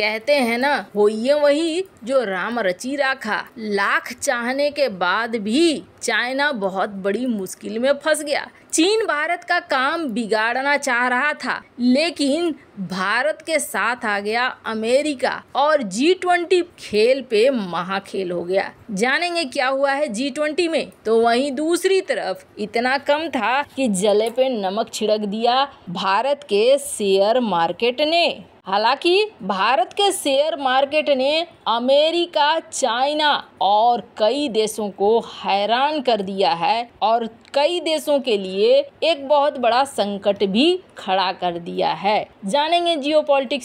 कहते हैं ना होइए वही जो राम रची राखा लाख चाहने के बाद भी चाइना बहुत बड़ी मुश्किल में फंस गया चीन भारत का काम बिगाड़ना चाह रहा था लेकिन भारत के साथ आ गया अमेरिका और जी ट्वेंटी खेल पे महाखेल हो गया जानेंगे क्या हुआ है जी ट्वेंटी में तो वहीं दूसरी तरफ इतना कम था कि जले पे नमक छिड़क दिया भारत के शेयर मार्केट ने हालांकि भारत के शेयर मार्केट ने अमेरिका चाइना और कई देशों को हैरान आसान कर दिया है और कई देशों के लिए एक बहुत बड़ा संकट भी खड़ा कर दिया है जानेंगे जियो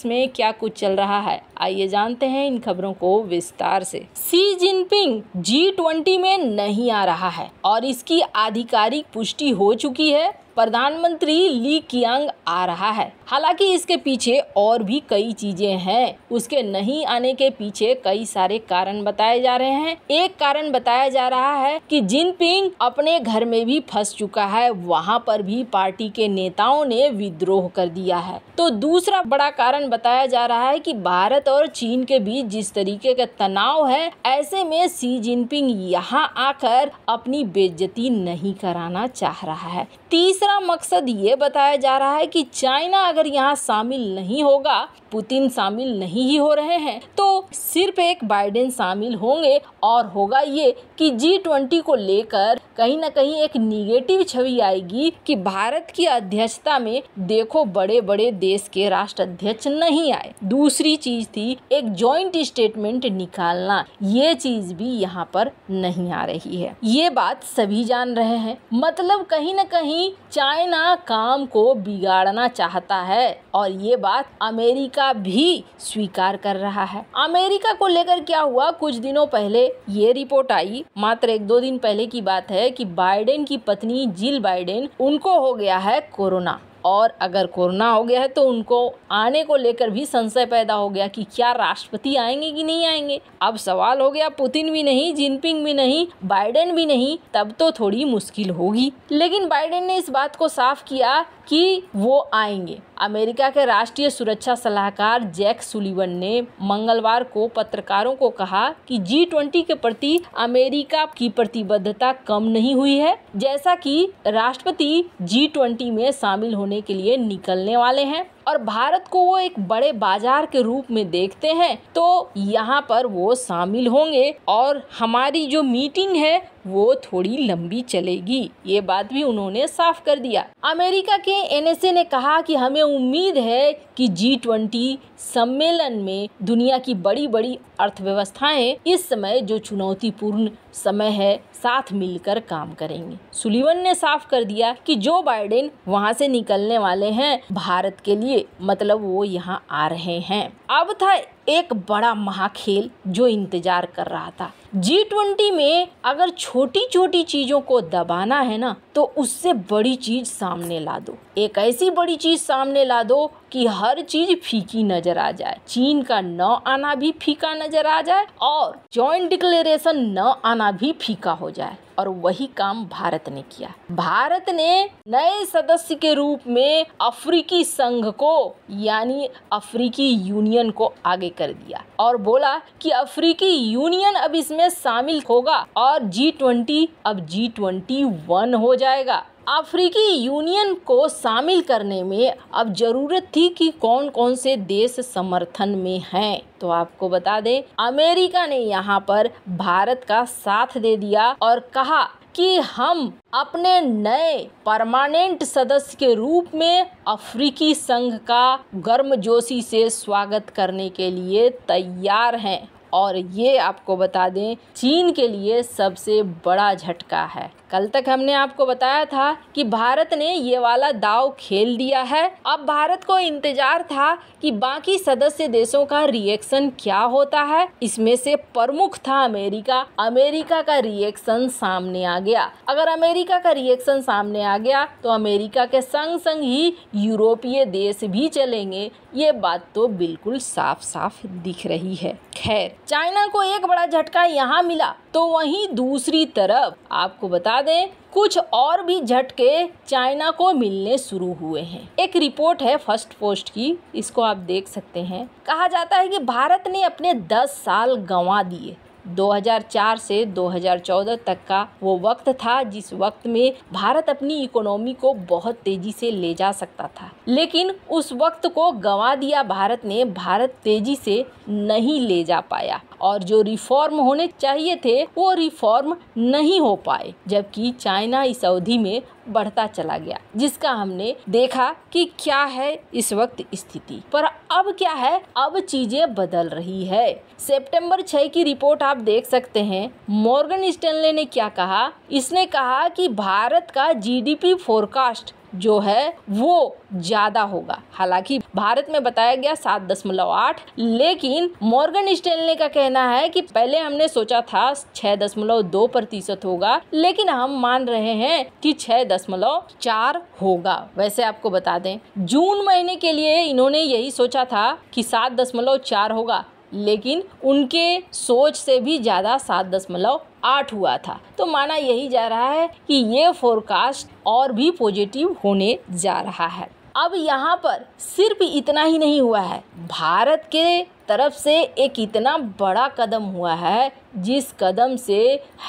में क्या कुछ चल रहा है आइए जानते हैं इन खबरों को विस्तार से सी जिनपिंग जी ट्वेंटी में नहीं आ रहा है और इसकी आधिकारिक पुष्टि हो चुकी है प्रधानमंत्री ली कियांग आ रहा है हालांकि इसके पीछे और भी कई चीजें हैं उसके नहीं आने के पीछे कई सारे कारण बताए जा रहे हैं एक कारण बताया जा रहा है कि जिनपिंग अपने घर में भी फंस चुका है वहाँ पर भी पार्टी के नेताओं ने विद्रोह कर दिया है तो दूसरा बड़ा कारण बताया जा रहा है कि भारत और चीन के बीच जिस तरीके का तनाव है ऐसे में सी जिनपिंग यहाँ आकर अपनी बेज्जती नहीं कराना चाह रहा है तीसरा तीसरा मकसद ये बताया जा रहा है कि चाइना अगर यहाँ शामिल नहीं होगा पुतिन शामिल नहीं ही हो रहे हैं तो सिर्फ एक बाइडेन शामिल होंगे और होगा ये कि जी ट्वेंटी को लेकर कहीं ना कहीं एक निगेटिव छवि आएगी कि भारत की अध्यक्षता में देखो बड़े बड़े देश के राष्ट्र अध्यक्ष नहीं आए दूसरी चीज थी एक ज्वाइंट स्टेटमेंट निकालना ये चीज भी यहाँ पर नहीं आ रही है ये बात सभी जान रहे हैं मतलब कहीं ना कहीं चाइना काम को बिगाड़ना चाहता है और ये बात अमेरिका का भी स्वीकार कर रहा है अमेरिका को लेकर क्या हुआ कुछ दिनों पहले ये रिपोर्ट आई मात्र एक दो दिन पहले की बात है कि बाइडेन की पत्नी जिल बाइडेन उनको हो गया है कोरोना और अगर कोरोना हो गया है तो उनको आने को लेकर भी संशय पैदा हो गया कि क्या राष्ट्रपति आएंगे कि नहीं आएंगे अब सवाल हो गया पुतिन भी नहीं जिनपिंग भी नहीं बाइडेन भी नहीं तब तो थोड़ी मुश्किल होगी लेकिन बाइडेन ने इस बात को साफ किया कि वो आएंगे अमेरिका के राष्ट्रीय सुरक्षा सलाहकार जैक सुलिवन ने मंगलवार को पत्रकारों को कहा कि जी ट्वेंटी के प्रति अमेरिका की प्रतिबद्धता कम नहीं हुई है जैसा कि राष्ट्रपति जी ट्वेंटी में शामिल होने के लिए निकलने वाले हैं और भारत को वो एक बड़े बाजार के रूप में देखते हैं तो यहाँ पर वो शामिल होंगे और हमारी जो मीटिंग है वो थोड़ी लंबी चलेगी ये बात भी उन्होंने साफ कर दिया अमेरिका के एनएसए ने कहा कि हमें उम्मीद है कि जी ट्वेंटी सम्मेलन में दुनिया की बड़ी बड़ी अर्थव्यवस्थाएं इस समय जो चुनौतीपूर्ण समय है साथ मिलकर काम करेंगे सुलिवन ने साफ कर दिया कि जो बाइडेन वहां से निकलने वाले हैं भारत के लिए मतलब वो यहाँ आ रहे हैं अब था एक बड़ा महाखेल जो इंतज़ार कर रहा था जी ट्वेंटी में अगर छोटी छोटी चीज़ों को दबाना है ना तो उससे बड़ी चीज़ सामने ला दो एक ऐसी बड़ी चीज़ सामने ला दो कि हर चीज़ फीकी नज़र आ जाए चीन का न आना भी फीका नज़र आ जाए और जॉइंट डिक्लेरेशन न आना भी फीका हो जाए और वही काम भारत ने किया भारत ने नए सदस्य के रूप में अफ्रीकी संघ को यानी अफ्रीकी यूनियन को आगे कर दिया और बोला कि अफ्रीकी यूनियन अब इसमें शामिल होगा और जी ट्वेंटी अब जी ट्वेंटी वन हो जाएगा अफ्रीकी यूनियन को शामिल करने में अब ज़रूरत थी कि कौन कौन से देश समर्थन में हैं तो आपको बता दें अमेरिका ने यहाँ पर भारत का साथ दे दिया और कहा कि हम अपने नए परमानेंट सदस्य के रूप में अफ्रीकी संघ का गर्मजोशी से स्वागत करने के लिए तैयार हैं और ये आपको बता दें चीन के लिए सबसे बड़ा झटका है कल तक हमने आपको बताया था कि भारत ने ये वाला दाव खेल दिया है अब भारत को इंतजार था कि बाकी सदस्य देशों का रिएक्शन क्या होता है इसमें से प्रमुख था अमेरिका अमेरिका का रिएक्शन सामने आ गया अगर अमेरिका का रिएक्शन सामने आ गया तो अमेरिका के संग संग ही यूरोपीय देश भी चलेंगे ये बात तो बिल्कुल साफ साफ दिख रही है खैर चाइना को एक बड़ा झटका यहाँ मिला तो वहीं दूसरी तरफ आपको बता दें कुछ और भी झटके चाइना को मिलने शुरू हुए हैं एक रिपोर्ट है फर्स्ट पोस्ट की इसको आप देख सकते हैं कहा जाता है कि भारत ने अपने 10 साल गंवा दिए 2004 से 2014 तक का वो वक्त था जिस वक्त में भारत अपनी इकोनॉमी को बहुत तेजी से ले जा सकता था लेकिन उस वक्त को गंवा दिया भारत ने भारत तेजी से नहीं ले जा पाया और जो रिफॉर्म होने चाहिए थे वो रिफॉर्म नहीं हो पाए जबकि चाइना इस अवधि में बढ़ता चला गया जिसका हमने देखा कि क्या है इस वक्त स्थिति पर अब क्या है अब चीजें बदल रही है सितंबर 6 की रिपोर्ट आप देख सकते हैं मॉर्गन स्टेनले ने क्या कहा इसने कहा कि भारत का जीडीपी फोरकास्ट जो है वो ज़्यादा होगा हालांकि भारत में बताया गया सात दशमलव आठ लेकिन मॉर्गन स्टेनले का कहना है कि पहले हमने सोचा था छह दशमलव दो प्रतिशत होगा लेकिन हम मान रहे हैं कि छह दशमलव चार होगा वैसे आपको बता दें जून महीने के लिए इन्होंने यही सोचा था कि सात दशमलव चार होगा लेकिन उनके सोच से भी ज़्यादा सात दशमलव आठ हुआ था तो माना यही जा रहा है कि ये फोरकास्ट और भी पॉजिटिव होने जा रहा है अब यहाँ पर सिर्फ इतना ही नहीं हुआ है भारत के तरफ से एक इतना बड़ा कदम हुआ है जिस कदम से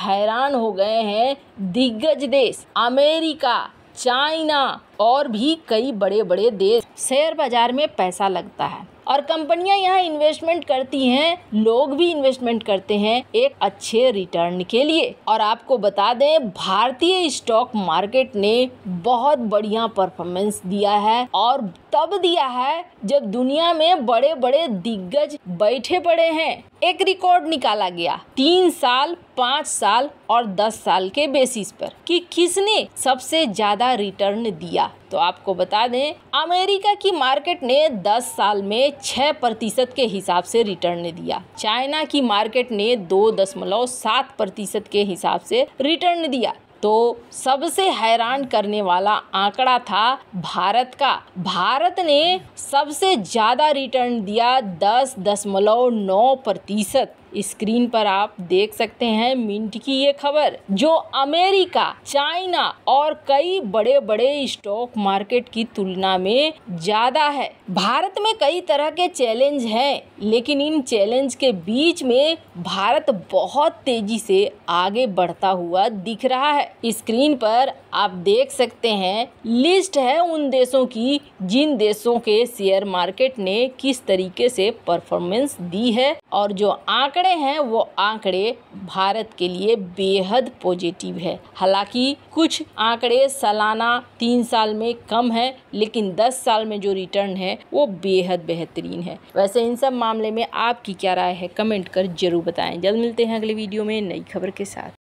हैरान हो गए हैं दिग्गज देश अमेरिका चाइना और भी कई बड़े बड़े देश शेयर बाज़ार में पैसा लगता है और कंपनियां यहाँ इन्वेस्टमेंट करती हैं लोग भी इन्वेस्टमेंट करते हैं एक अच्छे रिटर्न के लिए और आपको बता दें भारतीय स्टॉक मार्केट ने बहुत बढ़िया परफॉर्मेंस दिया है और तब दिया है जब दुनिया में बड़े बड़े दिग्गज बैठे पड़े हैं एक रिकॉर्ड निकाला गया तीन साल पाँच साल और दस साल के बेसिस पर कि किसने सबसे ज्यादा रिटर्न दिया किया तो आपको बता दें अमेरिका की मार्केट ने 10 साल में 6 प्रतिशत के हिसाब से रिटर्न दिया चाइना की मार्केट ने दो दशमलव सात प्रतिशत के हिसाब से रिटर्न दिया तो सबसे हैरान करने वाला आंकड़ा था भारत का भारत ने सबसे ज़्यादा रिटर्न दिया दस दशमलव नौ प्रतिशत स्क्रीन पर आप देख सकते हैं मिंट की ये खबर जो अमेरिका चाइना और कई बड़े बड़े स्टॉक मार्केट की तुलना में ज्यादा है भारत में कई तरह के चैलेंज हैं लेकिन इन चैलेंज के बीच में भारत बहुत तेजी से आगे बढ़ता हुआ दिख रहा है स्क्रीन पर आप देख सकते हैं लिस्ट है उन देशों की जिन देशों के शेयर मार्केट ने किस तरीके से परफॉर्मेंस दी है और जो आंकड़े आंकड़े हैं वो आंकड़े भारत के लिए बेहद पॉजिटिव है हालांकि कुछ आंकड़े सालाना तीन साल में कम है लेकिन दस साल में जो रिटर्न है वो बेहद बेहतरीन है वैसे इन सब मामले में आपकी क्या राय है कमेंट कर जरूर बताएं जल्द मिलते हैं अगले वीडियो में नई खबर के साथ